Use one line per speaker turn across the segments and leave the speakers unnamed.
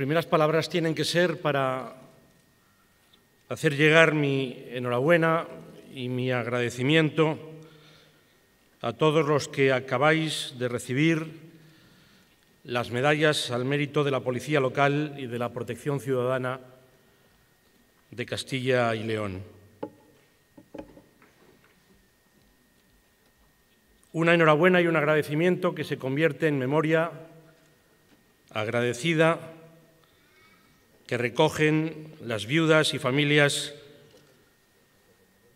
primeras palabras tienen que ser para hacer llegar mi enhorabuena y mi agradecimiento a todos los que acabáis de recibir las medallas al mérito de la Policía Local y de la Protección Ciudadana de Castilla y León. Una enhorabuena y un agradecimiento que se convierte en memoria agradecida que recogen las viudas y familias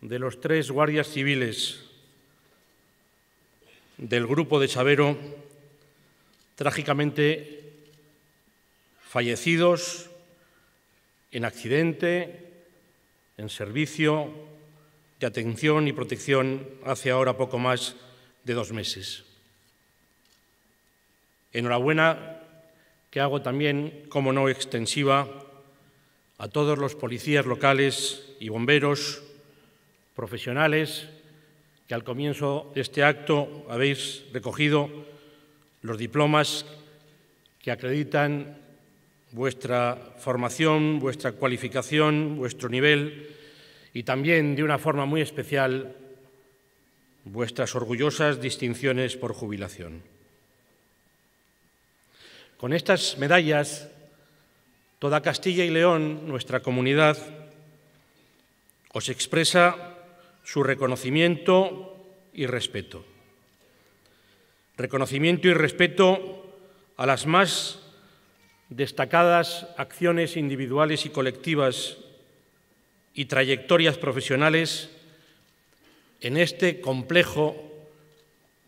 de los tres guardias civiles del grupo de Chavero, trágicamente fallecidos en accidente, en servicio de atención y protección hace ahora poco más de dos meses. Enhorabuena que hago también, como no, extensiva a todos los policías locales y bomberos profesionales que al comienzo de este acto habéis recogido los diplomas que acreditan vuestra formación, vuestra cualificación, vuestro nivel y también, de una forma muy especial, vuestras orgullosas distinciones por jubilación. Con estas medallas, toda Castilla y León, nuestra comunidad, os expresa su reconocimiento y respeto. Reconocimiento y respeto a las más destacadas acciones individuales y colectivas y trayectorias profesionales en este complejo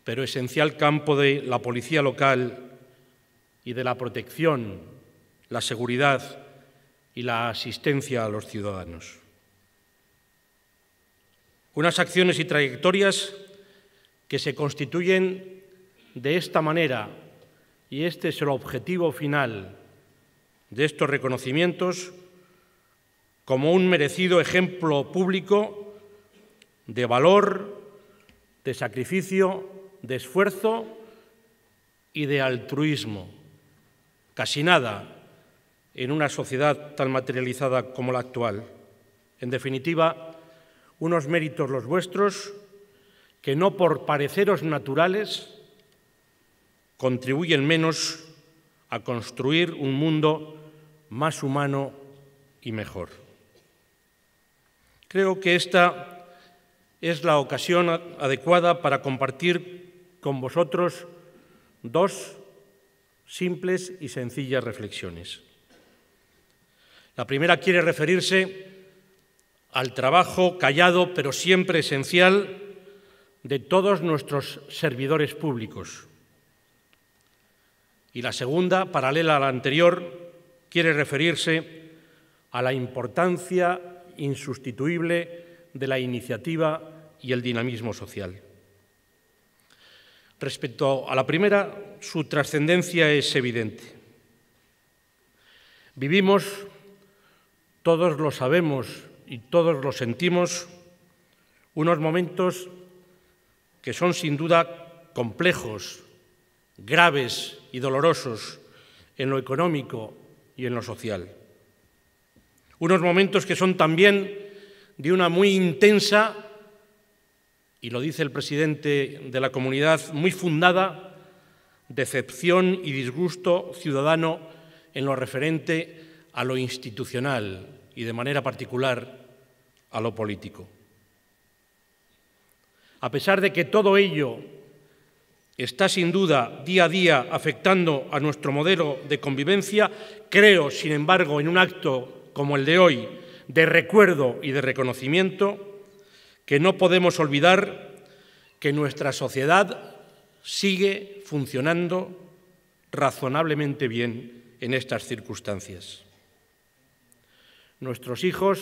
pero esencial campo de la policía local y de la protección, la seguridad y la asistencia a los ciudadanos. Unas acciones y trayectorias que se constituyen de esta manera, y este es el objetivo final de estos reconocimientos, como un merecido ejemplo público de valor, de sacrificio, de esfuerzo y de altruismo casi nada, en una sociedad tan materializada como la actual. En definitiva, unos méritos los vuestros que no por pareceros naturales contribuyen menos a construir un mundo más humano y mejor. Creo que esta es la ocasión adecuada para compartir con vosotros dos simples y sencillas reflexiones. La primera quiere referirse al trabajo callado pero siempre esencial de todos nuestros servidores públicos. Y la segunda, paralela a la anterior, quiere referirse a la importancia insustituible de la iniciativa y el dinamismo social. Respecto a la primera, su trascendencia es evidente. Vivimos, todos lo sabemos y todos lo sentimos, unos momentos que son sin duda complejos, graves y dolorosos en lo económico y en lo social. Unos momentos que son también de una muy intensa y lo dice el presidente de la comunidad, muy fundada, decepción y disgusto ciudadano en lo referente a lo institucional y de manera particular a lo político. A pesar de que todo ello está sin duda día a día afectando a nuestro modelo de convivencia, creo, sin embargo, en un acto como el de hoy de recuerdo y de reconocimiento, que no podemos olvidar que nuestra sociedad sigue funcionando razonablemente bien en estas circunstancias. Nuestros hijos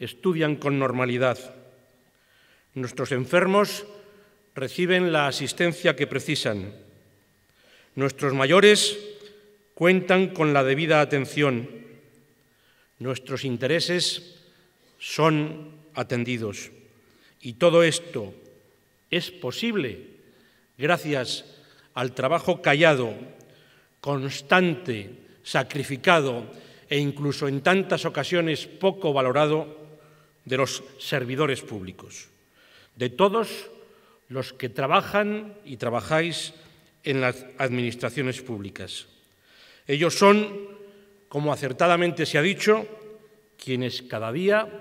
estudian con normalidad. Nuestros enfermos reciben la asistencia que precisan. Nuestros mayores cuentan con la debida atención. Nuestros intereses son atendidos. Y todo esto es posible gracias al trabajo callado, constante, sacrificado e incluso en tantas ocasiones poco valorado de los servidores públicos, de todos los que trabajan y trabajáis en las administraciones públicas. Ellos son, como acertadamente se ha dicho, quienes cada día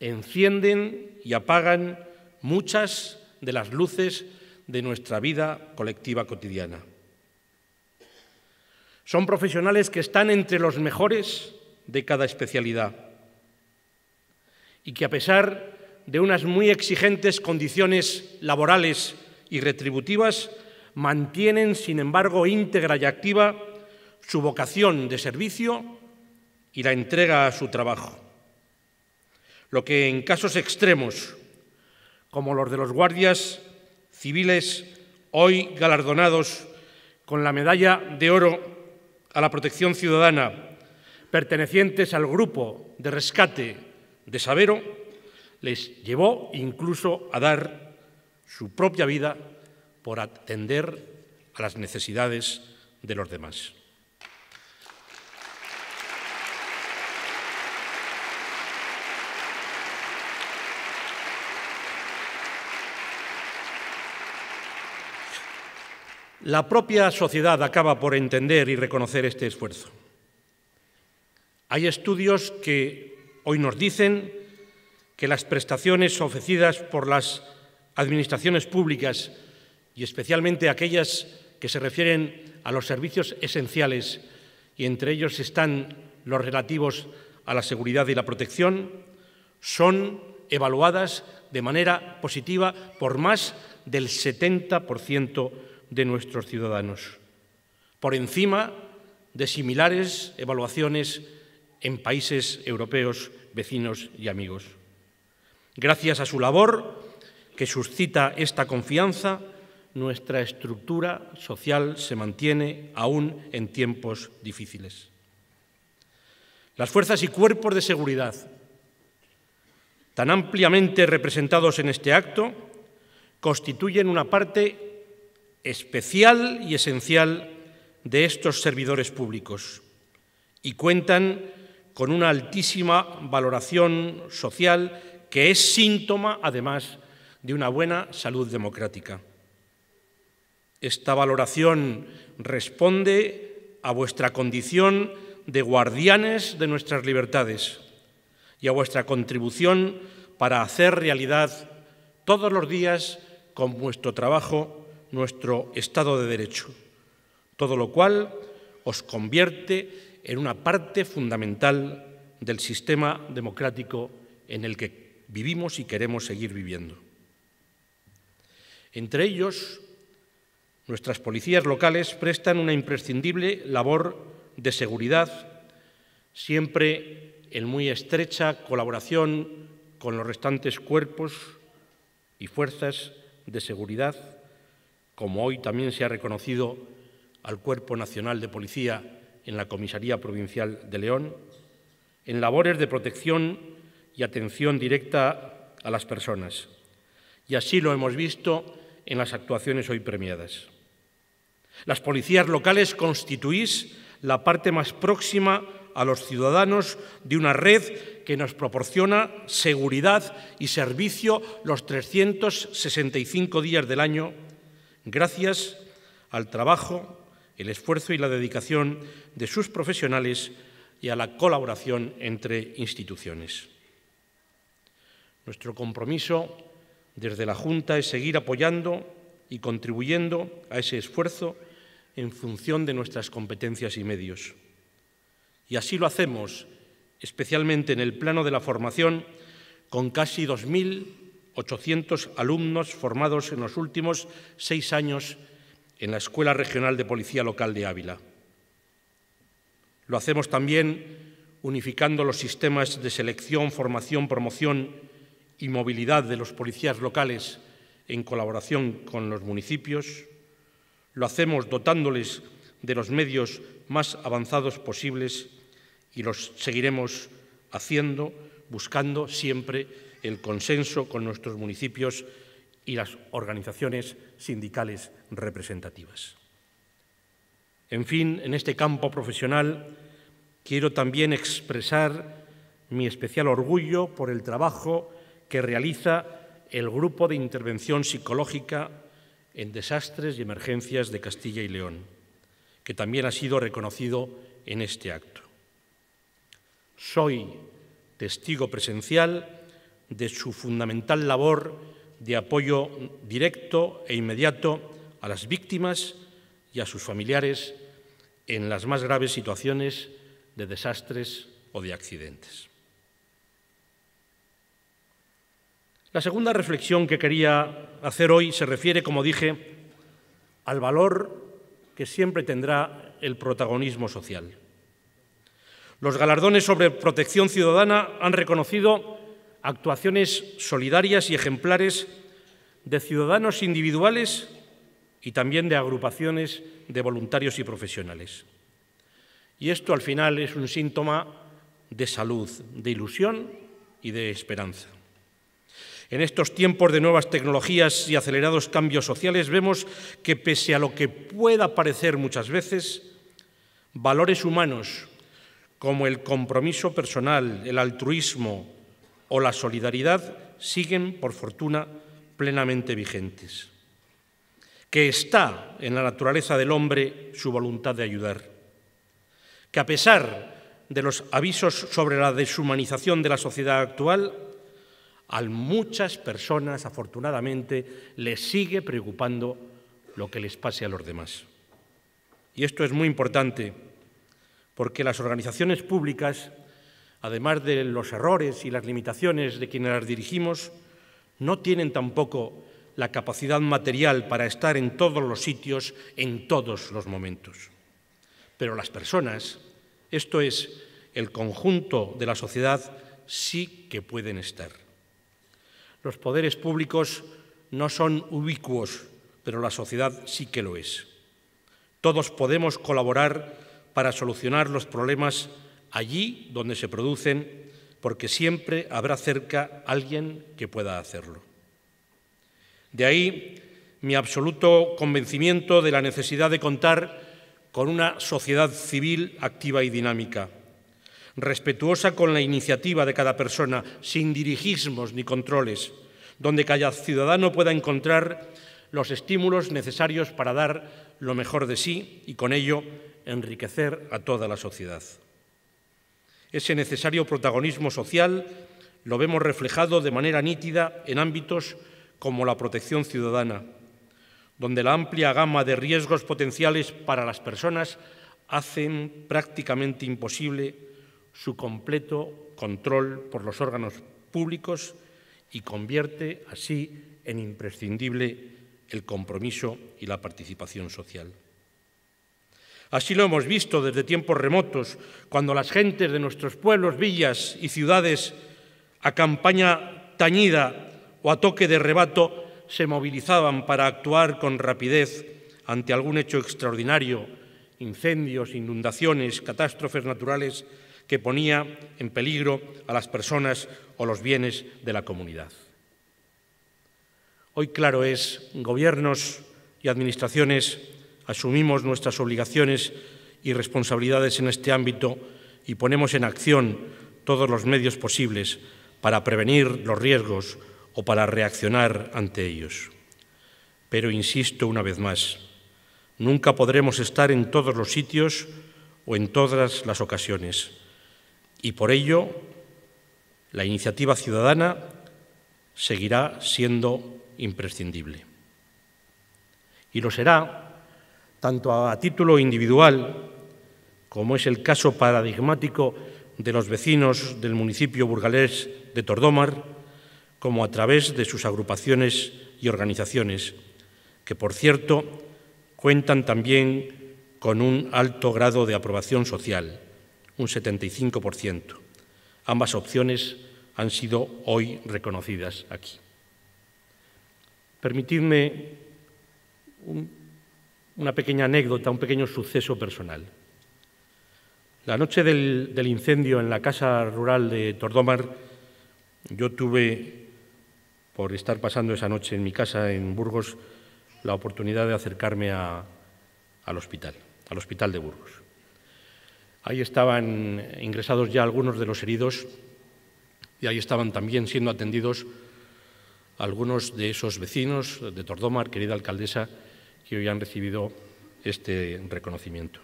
encienden y apagan muchas de las luces de nuestra vida colectiva cotidiana. Son profesionales que están entre los mejores de cada especialidad y que a pesar de unas muy exigentes condiciones laborales y retributivas, mantienen, sin embargo, íntegra y activa su vocación de servicio y la entrega a su trabajo lo que en casos extremos, como los de los guardias civiles hoy galardonados con la medalla de oro a la protección ciudadana, pertenecientes al grupo de rescate de Savero, les llevó incluso a dar su propia vida por atender a las necesidades de los demás. La propia sociedad acaba por entender y reconocer este esfuerzo. Hay estudios que hoy nos dicen que las prestaciones ofrecidas por las administraciones públicas y especialmente aquellas que se refieren a los servicios esenciales y entre ellos están los relativos a la seguridad y la protección, son evaluadas de manera positiva por más del 70% de nuestros ciudadanos, por encima de similares evaluaciones en países europeos, vecinos y amigos. Gracias a su labor, que suscita esta confianza, nuestra estructura social se mantiene aún en tiempos difíciles. Las fuerzas y cuerpos de seguridad, tan ampliamente representados en este acto, constituyen una parte especial y esencial de estos servidores públicos y cuentan con una altísima valoración social que es síntoma, además, de una buena salud democrática. Esta valoración responde a vuestra condición de guardianes de nuestras libertades y a vuestra contribución para hacer realidad todos los días con vuestro trabajo nuestro Estado de Derecho, todo lo cual os convierte en una parte fundamental del sistema democrático en el que vivimos y queremos seguir viviendo. Entre ellos, nuestras policías locales prestan una imprescindible labor de seguridad, siempre en muy estrecha colaboración con los restantes cuerpos y fuerzas de seguridad como hoy también se ha reconocido al Cuerpo Nacional de Policía en la Comisaría Provincial de León, en labores de protección y atención directa a las personas. Y así lo hemos visto en las actuaciones hoy premiadas. Las policías locales constituís la parte más próxima a los ciudadanos de una red que nos proporciona seguridad y servicio los 365 días del año gracias al trabajo, el esfuerzo y la dedicación de sus profesionales y a la colaboración entre instituciones. Nuestro compromiso desde la Junta es seguir apoyando y contribuyendo a ese esfuerzo en función de nuestras competencias y medios. Y así lo hacemos, especialmente en el plano de la formación, con casi 2.000 800 alumnos formados en los últimos seis años en la Escuela Regional de Policía Local de Ávila. Lo hacemos también unificando los sistemas de selección, formación, promoción y movilidad de los policías locales en colaboración con los municipios. Lo hacemos dotándoles de los medios más avanzados posibles y los seguiremos haciendo, buscando siempre el consenso con nuestros municipios y las organizaciones sindicales representativas. En fin, en este campo profesional quiero también expresar mi especial orgullo por el trabajo que realiza el Grupo de Intervención Psicológica en Desastres y Emergencias de Castilla y León, que también ha sido reconocido en este acto. Soy testigo presencial de su fundamental labor de apoyo directo e inmediato a las víctimas y a sus familiares en las más graves situaciones de desastres o de accidentes. La segunda reflexión que quería hacer hoy se refiere, como dije, al valor que siempre tendrá el protagonismo social. Los galardones sobre protección ciudadana han reconocido actuaciones solidarias y ejemplares de ciudadanos individuales y también de agrupaciones de voluntarios y profesionales. Y esto al final es un síntoma de salud, de ilusión y de esperanza. En estos tiempos de nuevas tecnologías y acelerados cambios sociales vemos que pese a lo que pueda parecer muchas veces, valores humanos como el compromiso personal, el altruismo, o la solidaridad siguen, por fortuna, plenamente vigentes. Que está en la naturaleza del hombre su voluntad de ayudar. Que a pesar de los avisos sobre la deshumanización de la sociedad actual, a muchas personas, afortunadamente, les sigue preocupando lo que les pase a los demás. Y esto es muy importante, porque las organizaciones públicas además de los errores y las limitaciones de quienes las dirigimos, no tienen tampoco la capacidad material para estar en todos los sitios, en todos los momentos. Pero las personas, esto es, el conjunto de la sociedad, sí que pueden estar. Los poderes públicos no son ubicuos, pero la sociedad sí que lo es. Todos podemos colaborar para solucionar los problemas allí donde se producen, porque siempre habrá cerca alguien que pueda hacerlo. De ahí mi absoluto convencimiento de la necesidad de contar con una sociedad civil activa y dinámica, respetuosa con la iniciativa de cada persona, sin dirigismos ni controles, donde cada ciudadano pueda encontrar los estímulos necesarios para dar lo mejor de sí y con ello enriquecer a toda la sociedad. Ese necesario protagonismo social lo vemos reflejado de manera nítida en ámbitos como la protección ciudadana, donde la amplia gama de riesgos potenciales para las personas hacen prácticamente imposible su completo control por los órganos públicos y convierte así en imprescindible el compromiso y la participación social. Así lo hemos visto desde tiempos remotos, cuando las gentes de nuestros pueblos, villas y ciudades, a campaña tañida o a toque de rebato, se movilizaban para actuar con rapidez ante algún hecho extraordinario, incendios, inundaciones, catástrofes naturales que ponía en peligro a las personas o los bienes de la comunidad. Hoy claro es, gobiernos y administraciones asumimos nuestras obligaciones y responsabilidades en este ámbito y ponemos en acción todos los medios posibles para prevenir los riesgos o para reaccionar ante ellos. Pero insisto una vez más, nunca podremos estar en todos los sitios o en todas las ocasiones. Y por ello, la iniciativa ciudadana seguirá siendo imprescindible. Y lo será tanto a título individual, como es el caso paradigmático de los vecinos del municipio burgalés de Tordomar, como a través de sus agrupaciones y organizaciones, que por cierto cuentan también con un alto grado de aprobación social, un 75%. Ambas opciones han sido hoy reconocidas aquí. Permitidme un una pequeña anécdota, un pequeño suceso personal. La noche del, incendio en la casa rural de Tordomar, yo tuve, por estar pasando esa noche en mi casa en Burgos, la oportunidad de acercarme al hospital, al hospital de Burgos. Ahí estaban ingresados ya algunos de los heridos y ahí estaban también siendo atendidos algunos de esos vecinos de Tordomar, querida alcaldesa, que hoy han recibido este reconocimiento.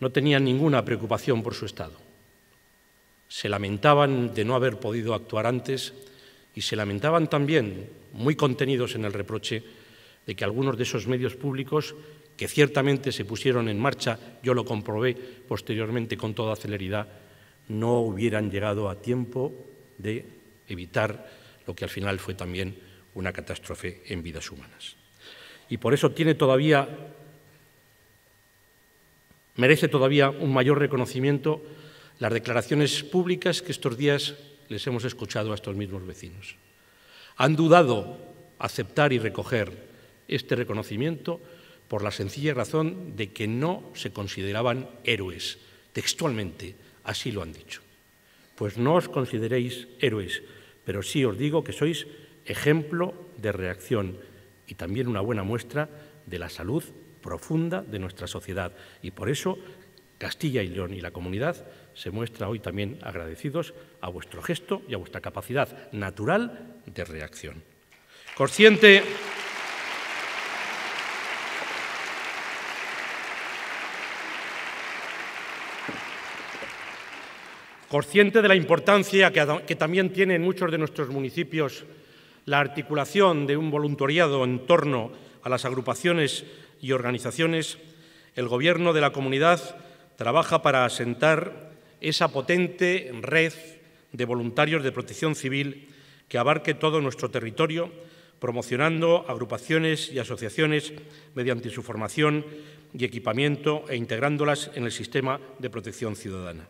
No tenían ninguna preocupación por su estado. Se lamentaban de no haber podido actuar antes y se lamentaban también, muy contenidos en el reproche, de que algunos de esos medios públicos, que ciertamente se pusieron en marcha, yo lo comprobé posteriormente con toda celeridad, no hubieran llegado a tiempo de evitar lo que al final fue también una catástrofe en vidas humanas y por eso tiene todavía, merece todavía un mayor reconocimiento las declaraciones públicas que estos días les hemos escuchado a estos mismos vecinos. Han dudado aceptar y recoger este reconocimiento por la sencilla razón de que no se consideraban héroes. Textualmente, así lo han dicho. Pues no os consideréis héroes, pero sí os digo que sois ejemplo de reacción y también una buena muestra de la salud profunda de nuestra sociedad. Y por eso Castilla y León y la comunidad se muestran hoy también agradecidos a vuestro gesto y a vuestra capacidad natural de reacción. Consciente. de la importancia que, que también tienen muchos de nuestros municipios la articulación de un voluntariado en torno a las agrupaciones y organizaciones, el Gobierno de la comunidad trabaja para asentar esa potente red de voluntarios de protección civil que abarque todo nuestro territorio, promocionando agrupaciones y asociaciones mediante su formación y equipamiento e integrándolas en el sistema de protección ciudadana.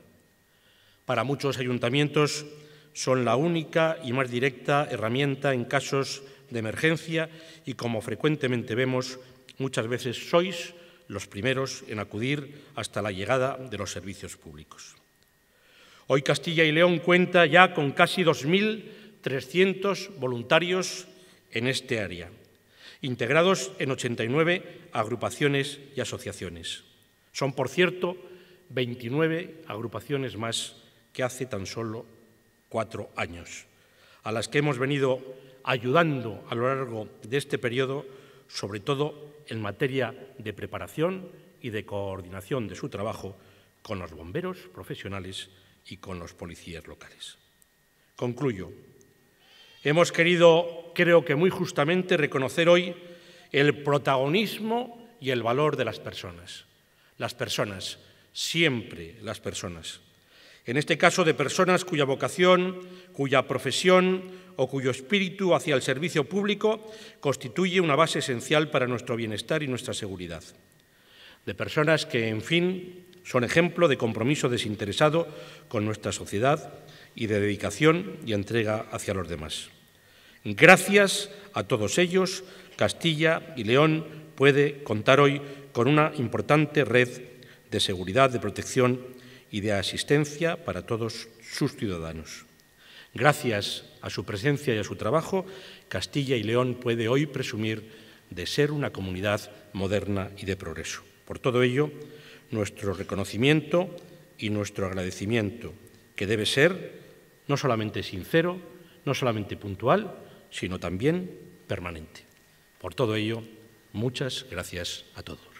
Para muchos ayuntamientos, son la única y más directa herramienta en casos de emergencia y, como frecuentemente vemos, muchas veces sois los primeros en acudir hasta la llegada de los servicios públicos. Hoy Castilla y León cuenta ya con casi 2.300 voluntarios en este área, integrados en 89 agrupaciones y asociaciones. Son, por cierto, 29 agrupaciones más que hace tan solo cuatro años, a las que hemos venido ayudando a lo largo de este periodo, sobre todo en materia de preparación y de coordinación de su trabajo con los bomberos profesionales y con los policías locales. Concluyo. Hemos querido, creo que muy justamente, reconocer hoy el protagonismo y el valor de las personas. Las personas, siempre las personas en este caso de personas cuya vocación, cuya profesión o cuyo espíritu hacia el servicio público constituye una base esencial para nuestro bienestar y nuestra seguridad, de personas que, en fin, son ejemplo de compromiso desinteresado con nuestra sociedad y de dedicación y entrega hacia los demás. Gracias a todos ellos, Castilla y León puede contar hoy con una importante red de seguridad, de protección y de asistencia para todos sus ciudadanos. Gracias a su presencia y a su trabajo, Castilla y León puede hoy presumir de ser una comunidad moderna y de progreso. Por todo ello, nuestro reconocimiento y nuestro agradecimiento, que debe ser no solamente sincero, no solamente puntual, sino también permanente. Por todo ello, muchas gracias a todos.